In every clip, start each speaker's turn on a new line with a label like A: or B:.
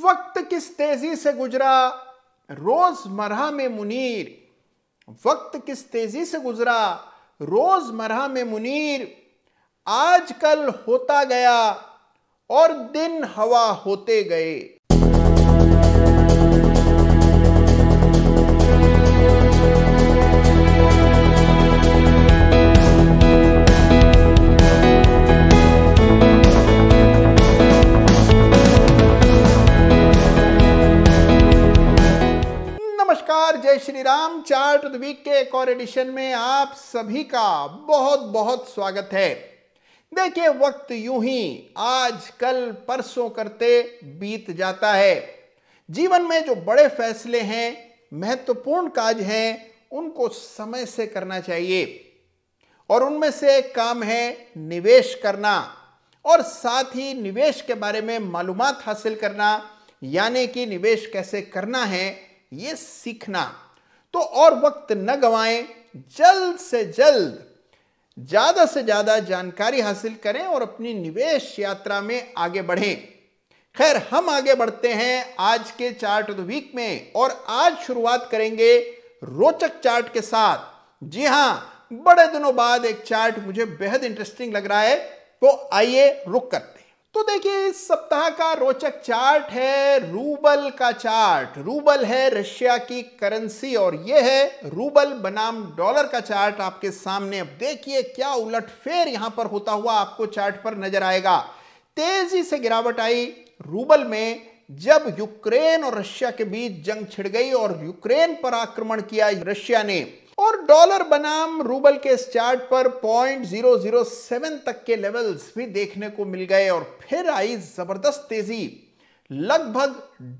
A: वक्त किस तेजी से गुजरा रोजमर्रा में मुनीर वक्त किस तेजी से गुजरा रोजमर्रा में मुनीर आजकल होता गया और दिन हवा होते गए शब्द वीक के एक और एडिशन में आप सभी का बहुत बहुत स्वागत है देखिए वक्त यूं ही आज कल परसों करते बीत जाता है जीवन में जो बड़े फैसले हैं महत्वपूर्ण काज हैं उनको समय से करना चाहिए और उनमें से एक काम है निवेश करना और साथ ही निवेश के बारे में मालूम हासिल करना यानी कि निवेश कैसे करना है ये सीखना तो और वक्त न गवाएं जल्द से जल्द ज़्यादा से ज़्यादा जानकारी हासिल करें और अपनी निवेश यात्रा में आगे बढ़ें खैर हम आगे बढ़ते हैं आज के चार्ट ऑफ द वीक में और आज शुरुआत करेंगे रोचक चार्ट के साथ जी हां बड़े दिनों बाद एक चार्ट मुझे बेहद इंटरेस्टिंग लग रहा है तो आइए रुक करते तो देखिए इस सप्ताह का रोचक चार्ट है रूबल का चार्ट रूबल है रशिया की करेंसी और यह है रूबल बनाम डॉलर का चार्ट आपके सामने अब देखिए क्या उलटफेर यहां पर होता हुआ आपको चार्ट पर नजर आएगा तेजी से गिरावट आई रूबल में जब यूक्रेन और रशिया के बीच जंग छिड़ गई और यूक्रेन पर आक्रमण किया रशिया ने और डॉलर बनाम रूबल के इस चार्ट पर सेवन तक के लेवल्स भी देखने को मिल गए और फिर आई जबरदस्त तेजी लगभग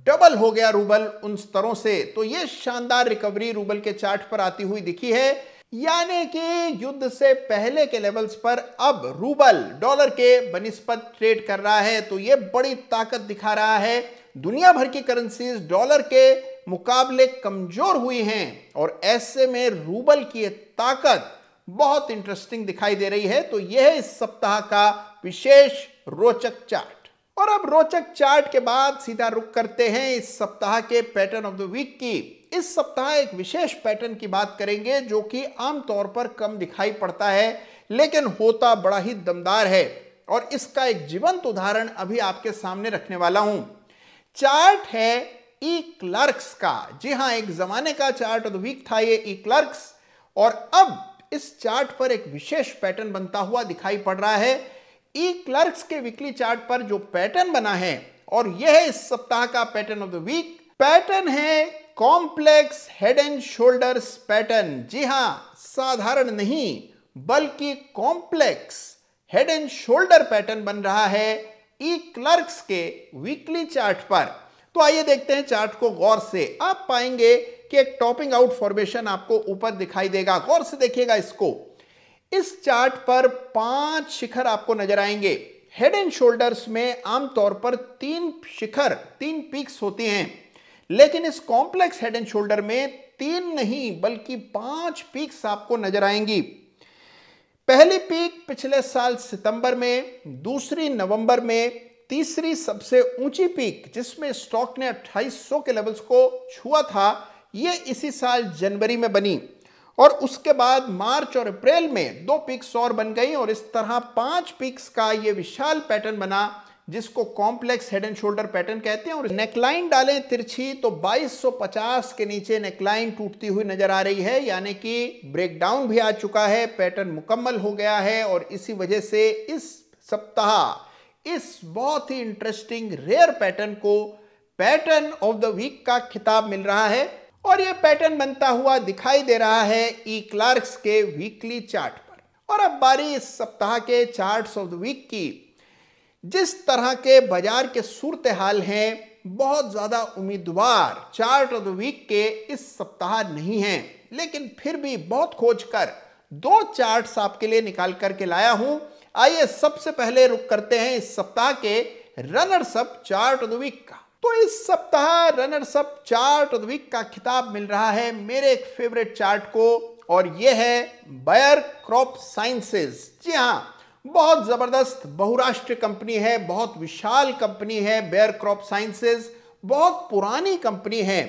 A: डबल हो गया रूबल उन स्तरों से तो यह शानदार रिकवरी रूबल के चार्ट पर आती हुई दिखी है यानी कि युद्ध से पहले के लेवल्स पर अब रूबल डॉलर के बनिस्पत ट्रेड कर रहा है तो यह बड़ी ताकत दिखा रहा है दुनिया भर की करेंसीज डॉलर के मुकाबले कमजोर हुई हैं और ऐसे में रूबल की ताकत बहुत इंटरेस्टिंग दिखाई दे रही है तो यह इस सप्ताह का विशेष रोचक चार्ट और अब रोचक चार्ट के बाद सीधा रुक करते हैं इस सप्ताह के पैटर्न ऑफ द वीक की इस सप्ताह एक विशेष पैटर्न की बात करेंगे जो कि आमतौर पर कम दिखाई पड़ता है लेकिन होता बड़ा ही दमदार है और इसका एक जीवंत उदाहरण अभी आपके सामने रखने वाला हूं चार्ट है ई क्लर्क्स का जी हाँ एक जमाने का चार्ट ऑफ द वीक था ये ई क्लर्क्स और अब इस चार्ट पर एक विशेष पैटर्न बनता हुआ दिखाई पड़ रहा है ई क्लर्क्स के वीकली चार्ट पर जो पैटर्न बना है और यह है इस सप्ताह का pattern of the week pattern है complex head and shoulders pattern जी हाँ साधारण नहीं बल्कि complex head and shoulder pattern बन रहा है ई क्लर्क्स के वीकली चार्ट पर तो आइए देखते हैं चार्ट को गौर से आप पाएंगे कि एक टॉपिंग आउट फॉर्मेशन आपको ऊपर दिखाई देगा गौर से देखिएगा इसको इस चार्ट पर पांच शिखर आपको नजर आएंगे हेड एंड शोल्डर्स में आमतौर पर तीन शिखर तीन पीक्स होती हैं लेकिन इस कॉम्प्लेक्स हेड एंड शोल्डर में तीन नहीं बल्कि पांच पीक्स आपको नजर आएंगी पहली पीक पिछले साल सितंबर में दूसरी नवंबर में तीसरी सबसे ऊंची पीक जिसमें स्टॉक ने 2800 के लेवल्स को छुआ था ये इसी साल जनवरी में बनी और उसके बाद मार्च और अप्रैल में दो पिक्स और बन गई और इस तरह पांच पिक्स का ये विशाल पैटर्न बना जिसको complex head and shoulder pattern कहते हैं और नेकलाइन डालें तिरछी तो 2250 के नीचे नेकलाइन टूटती हुई नजर आ रही है यानी कि ब्रेकडाउन भी आ चुका है पैटर्न मुकम्मल हो गया है और इसी वजह से इस सप्ताह इस बहुत ही इंटरेस्टिंग रेयर पैटर्न को पैटर्न ऑफ द वीक का खिताब मिल रहा है और यह पैटर्न बनता हुआ दिखाई दे रहा है ई e. क्लार्क्स के वीकली चार्ट पर और अब बारी इस सप्ताह के चार्ट्स ऑफ द वीक की जिस तरह के बाजार के सूरत हाल हैं बहुत ज़्यादा उम्मीदवार चार्ट ऑफ द वीक के इस सप्ताह नहीं हैं लेकिन फिर भी बहुत खोज कर दो चार्ट्स आपके लिए निकाल करके लाया हूं आइए सबसे पहले रुक करते हैं इस सप्ताह के runners up chart the week का तो इस सप्ताह runners up chart the week का खिताब मिल रहा है मेरे एक फेवरेट चार्ट को और यह है बायर क्रॉप साइंसेस जी हाँ बहुत जबरदस्त बहुराष्ट्रीय कंपनी है बहुत विशाल कंपनी है बेयर क्रॉप साइंसेस बहुत पुरानी कंपनी है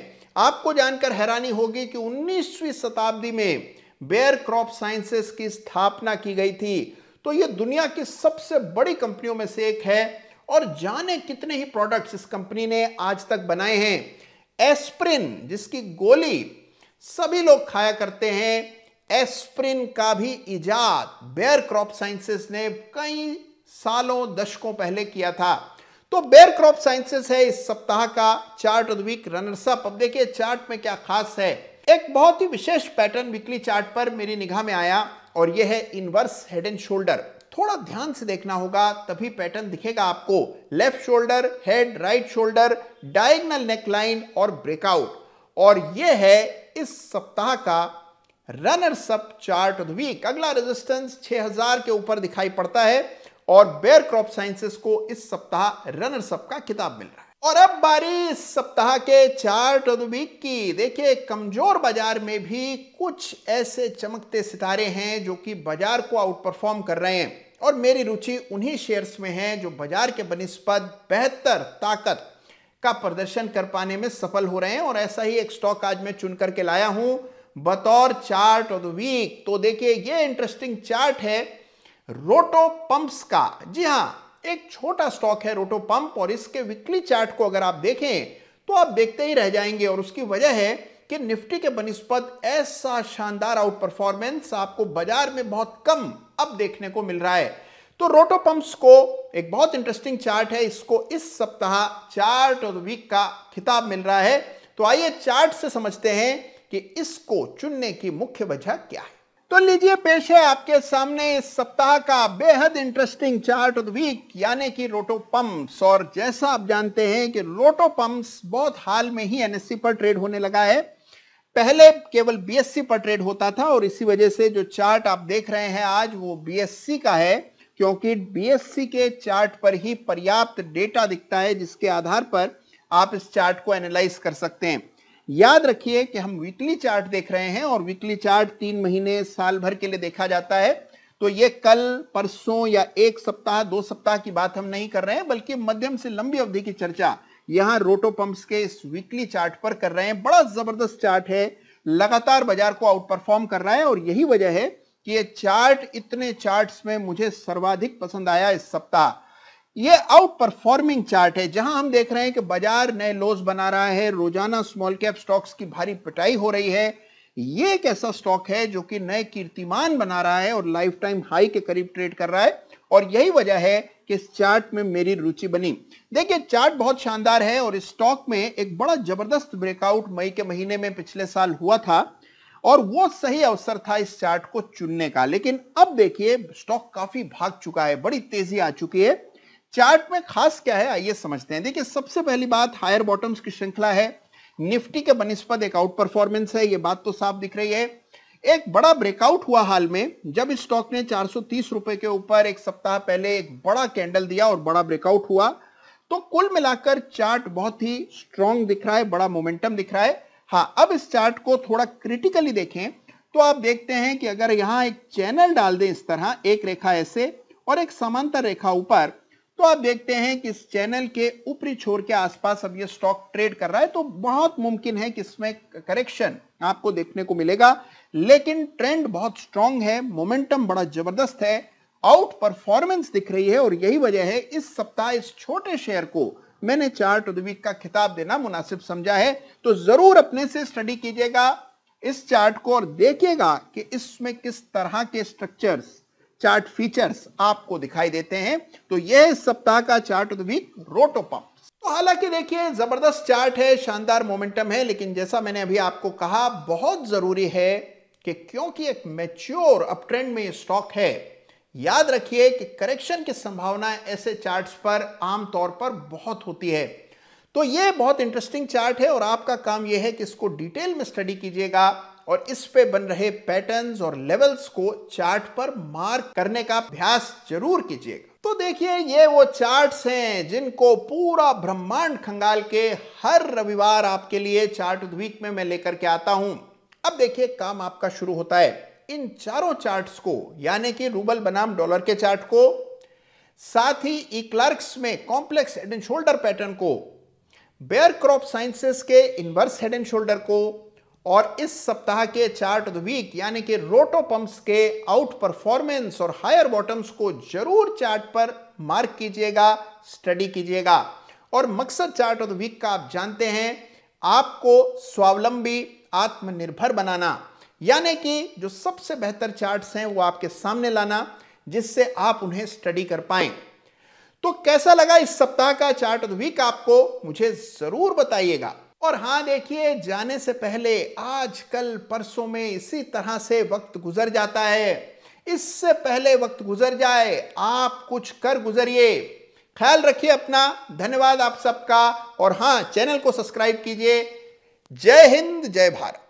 A: आपको जानकर हैरानी होगी कि 19वीं शताब्दी में बेयर क्रॉप साइंसेस की स्थापना की गई थी तो ये दुनिया की सबसे बड़ी कंपनियों में से एक है और जाने कितने ही प्रोडक्ट्स इस कंपनी ने आज तक बनाए हैं एस्प्रिन जिसकी गोली सभी लोग खाया करते हैं एस्प्रिन का भी इजाद बेयर क्रॉप साइंसेस ने कई सालों दशकों पहले किया था तो बेयर क्रॉप साइंसेस है इस सप्ताह का चार्ट ऑफ वीक रनर्सअप अब देखिए चार्ट में क्या खास है एक बहुत ही विशेष पैटर्न वीकली चार्ट पर मेरी निगाह में आया और यह है इनवर्स हेड एंड शोल्डर थोड़ा ध्यान से देखना होगा तभी पैटर्न दिखेगा आपको left shoulder head right shoulder diagonal neck line और ब्रेकआउट और यह है इस सप्ताह का रनर सब चार्ट ऑफ वीक अगला रेजिस्टेंस 6000 के ऊपर दिखाई पड़ता है और बेयर क्रॉप साइंसेस को इस सप्ताह रनर सब का किताब मिल रहा है और अब बारी सप्ताह के चार्ट ऑफ द वीक की देखिए कमजोर बाजार में भी कुछ ऐसे चमकते सितारे हैं जो कि बाजार को आउट परफॉर्म कर रहे हैं और मेरी रुचि उन्हीं शेयर्स में है जो बाजार के बनस्पत बेहतर ताकत का प्रदर्शन कर पाने में सफल हो रहे हैं और ऐसा ही एक स्टॉक आज मैं चुन करके लाया हूं बतौर चार्ट ऑफ द वीक तो देखिए ये इंटरेस्टिंग चार्ट है रोटो पंप्स का जी हाँ एक छोटा स्टॉक है रोटो पंप और इसके वीकली चार्ट को अगर आप देखें तो आप देखते ही रह जाएंगे और उसकी वजह है कि निफ्टी के बनिस्पत ऐसा शानदार आउट परफॉर्मेंस आपको बाजार में बहुत कम अब देखने को मिल रहा है तो रोटो पंप्स को एक बहुत इंटरेस्टिंग चार्ट है इसको इस सप्ताह चार्ट और वीक का खिताब मिल रहा है तो आइए चार्ट से समझते हैं कि इसको चुनने की मुख्य वजह क्या है तो लीजिए पेश है आपके सामने इस सप्ताह का बेहद interesting chart of the week यानी कि रोटो पंप्स और जैसा आप जानते हैं कि रोटो पंप्स बहुत हाल में ही एनएससी पर ट्रेड होने लगा है पहले केवल बीएससी पर ट्रेड होता था और इसी वजह से जो चार्ट आप देख रहे हैं आज वो बीएससी का है क्योंकि बीएससी के चार्ट पर ही पर्याप्त डेटा दिखता है जिसके आधार पर आप इस चार्ट को एनालाइज कर सकते हैं याद रखिए कि हम वीकली चार्ट देख रहे हैं और वीकली चार्ट तीन महीने साल भर के लिए देखा जाता है तो ये कल परसों या एक सप्ताह दो सप्ताह की बात हम नहीं कर रहे हैं बल्कि मध्यम से लंबी अवधि की चर्चा यहां रोटो पंप्स के इस वीकली चार्ट पर कर रहे हैं बड़ा जबरदस्त चार्ट है लगातार बाजार को आउट परफॉर्म कर रहा है और यही वजह है कि ये चार्ट इतने चार्ट्स में मुझे सर्वाधिक पसंद आया इस सप्ताह ये आउट परफॉर्मिंग चार्ट है जहां हम देख रहे हैं कि बाजार नए लोज बना रहा है रोजाना स्मॉल कैप स्टॉक्स की भारी पिटाई हो रही है ये एक ऐसा स्टॉक है जो कि नए कीर्तिमान बना रहा है और लाइफ टाइम हाई के करीब ट्रेड कर रहा है और यही वजह है कि इस चार्ट में मेरी रुचि बनी देखिए चार्ट बहुत शानदार है और इस स्टॉक में एक बड़ा जबरदस्त ब्रेकआउट मई के महीने में पिछले साल हुआ था और वो सही अवसर था इस चार्ट को चुनने का लेकिन अब देखिए स्टॉक काफी भाग चुका है बड़ी तेजी आ चुकी है चार्ट में खास क्या है आइए समझते हैं देखिए सबसे पहली बात हायर बॉटम्स की श्रृंखला है निफ्टी के बनिस्पत एक आउट परफॉर्मेंस है ये बात तो साफ दिख रही है एक बड़ा ब्रेकआउट हुआ हाल में जब स्टॉक ने चार रुपए के ऊपर एक सप्ताह पहले एक बड़ा कैंडल दिया और बड़ा ब्रेकआउट हुआ तो कुल मिलाकर चार्ट बहुत ही स्ट्रॉन्ग दिख रहा है बड़ा मोमेंटम दिख रहा है हाँ अब इस चार्ट को थोड़ा क्रिटिकली देखें तो आप देखते हैं कि अगर यहाँ एक चैनल डाल दें इस तरह एक रेखा ऐसे और एक समांतर रेखा ऊपर तो आप देखते हैं कि इस चैनल के ऊपरी छोर के आसपास अब ये स्टॉक ट्रेड कर रहा है तो बहुत मुमकिन है कि इसमें करेक्शन आपको देखने को मिलेगा लेकिन ट्रेंड बहुत स्ट्रांग है मोमेंटम बड़ा जबरदस्त है आउट परफॉर्मेंस दिख रही है और यही वजह है इस सप्ताह इस छोटे शेयर को मैंने चार्ट ऑफ वीक का खिताब देना मुनासिब समझा है तो जरूर अपने से स्टडी कीजिएगा इस चार्ट को और देखिएगा कि इसमें किस तरह के स्ट्रक्चर्स चार्ट फीचर्स आपको दिखाई देते हैं तो यह सप्ताह का chart of the week Roto pump तो हालांकि देखिए ज़बरदस्त चार्ट है शानदार मोमेंटम है लेकिन जैसा मैंने अभी आपको कहा बहुत ज़रूरी है कि क्योंकि एक मेच्योर अप ट्रेंड में स्टॉक है याद रखिए कि करेक्शन की संभावना ऐसे चार्ट्स पर आमतौर पर बहुत होती है तो यह बहुत इंटरेस्टिंग चार्ट है और आपका काम यह है कि इसको डिटेल में स्टडी कीजिएगा और इस पे बन रहे पैटर्न्स और लेवल्स को चार्ट पर मार्क करने का अभ्यास जरूर कीजिएगा तो देखिए ये वो चार्ट्स हैं जिनको पूरा ब्रह्मांड खंगाल के हर रविवार आपके लिए चार्ट वीक में मैं लेकर के आता हूं अब देखिए काम आपका शुरू होता है इन चारों चार्ट्स को यानी कि रूबल बनाम डॉलर के चार्ट को साथ ही ई क्लर्क्स में complex head and shoulder pattern को बेयर क्रॉप साइंसेस के इनवर्स हेड एंड शोल्डर को और इस सप्ताह के चार्ट द वीक यानी कि रोटो पंप्स के आउट परफॉर्मेंस और हायर बॉटम्स को जरूर चार्ट पर मार्क कीजिएगा स्टडी कीजिएगा और मकसद चार्ट ऑफ द वीक का आप जानते हैं आपको स्वावलंबी आत्मनिर्भर बनाना यानी कि जो सबसे बेहतर चार्ट्स हैं वो आपके सामने लाना जिससे आप उन्हें स्टडी कर पाए तो कैसा लगा इस सप्ताह का चार्ट ऑफ द वीक आपको मुझे जरूर बताइएगा और हाँ देखिए जाने से पहले आज कल परसों में इसी तरह से वक्त गुजर जाता है इससे पहले वक्त गुजर जाए आप कुछ कर गुजरिए ख्याल रखिए अपना धन्यवाद आप सबका और हाँ चैनल को सब्सक्राइब कीजिए जय हिंद जय भारत